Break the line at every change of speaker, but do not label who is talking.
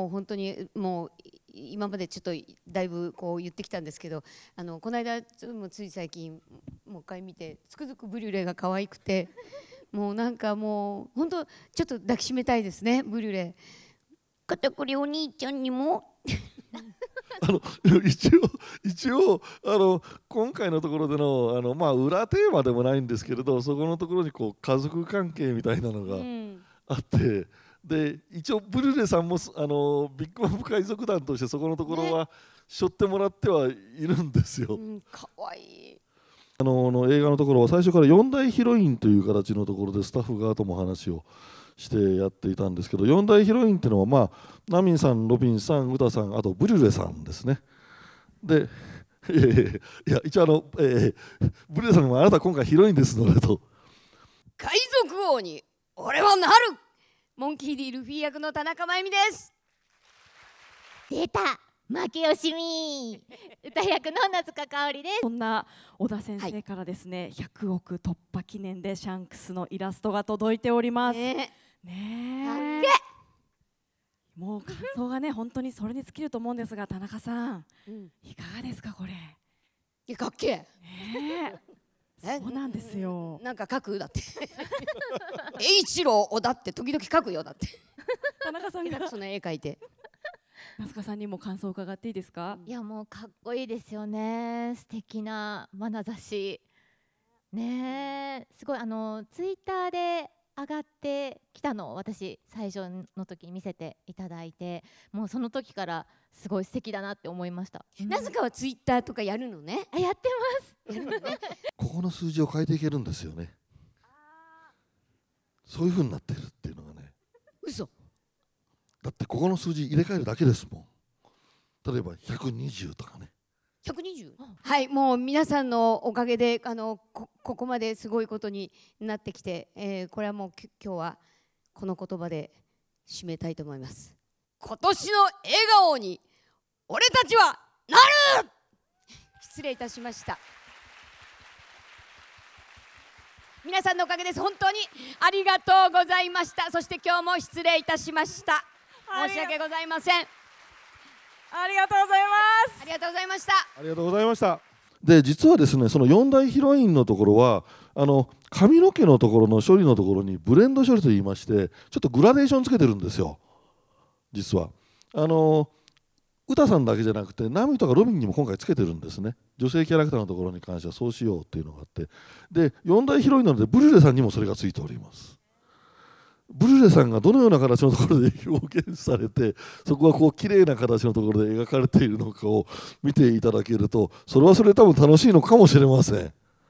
もう本当にもう今までちょっとだいぶこう言ってきたんですけどあのこの間もうつい最近もう一回見てつくづくブリュレが可愛くてもうなんかもう本当ちょっと抱きしめたいですねブリュレ。肩こりお兄ちゃんにも
あの一応一応あの今回のところでのあの、まあ、裏テーマでもないんですけれどそこのところにこう家族関係みたいなのがあって。うんで一応ブルーレさんもあのビッグマム海賊団としてそこのところは背負ってもらってはいるんですよ。うん、かわいいあのの映画のところは最初から4大ヒロインという形のところでスタッフ側とも話をしてやっていたんですけど4大ヒロインっていうのはまあナミンさんロビンさんウタさんあとブリュレさんですね。でえやいや一応あの、えー、ブリュレさんもあなた今回ヒロインですのでと。
海賊王に俺はなるモンキー D ルフィ役の田中真由美です出た負け惜しみ 歌役の夏香香織ですそんな小田先生からですね、はい、100億突破記念でシャンクスのイラストが届いておりますねえもう感想がね 本当にそれに尽きると思うんですが田中さん、うん、いかがですかこれいかっけえそうなんですよ。なんか書くだって。栄一郎をだって時々書くよだって。田中さんがその絵描いて。須香さんにも感想を伺っていいですか。いやもうかっこいいですよね。素敵な眼差し。ねすごいあのツイッターで上がってきたのを私最初の時見せていただいてもうその時からすごい素敵だなって思いましたなぜかはツイッターとかやるのねあやってます、ね、
この数字を変えていけるんですよねそういうふうになってるっていうのが
ね嘘
だってここの数字入れ替えるだけですもん例えば120とかね
120? はいもう皆さんのおかげであのここまですごいことになってきて、えー、これはもう今日はこの言葉で締めたいと思います今年の笑顔に俺たちはなる失礼いたしました。皆さんのおかげです本当にありがとうございましたそして今日も失礼いたしました申し訳ございませんありがとうございますありがとうございましたあ
りがとうございましたで実はですねその4大ヒロインのところはあの髪の毛のところの処理のところにブレンド処理といいましてちょっとグラデーションつけてるんですよ実は。あのー歌さんだけじゃなくてナミとかロビンにも今回つけてるんですね女性キャラクターのところに関してはそうしようっていうのがあってで4大ヒロインなのでブリュレさんにもそれがついておりますブリュレさんがどのような形のところで表現されてそこがこう綺麗な形のところで描かれているのかを見ていただけるとそれはそれ多分楽しいのかもしれません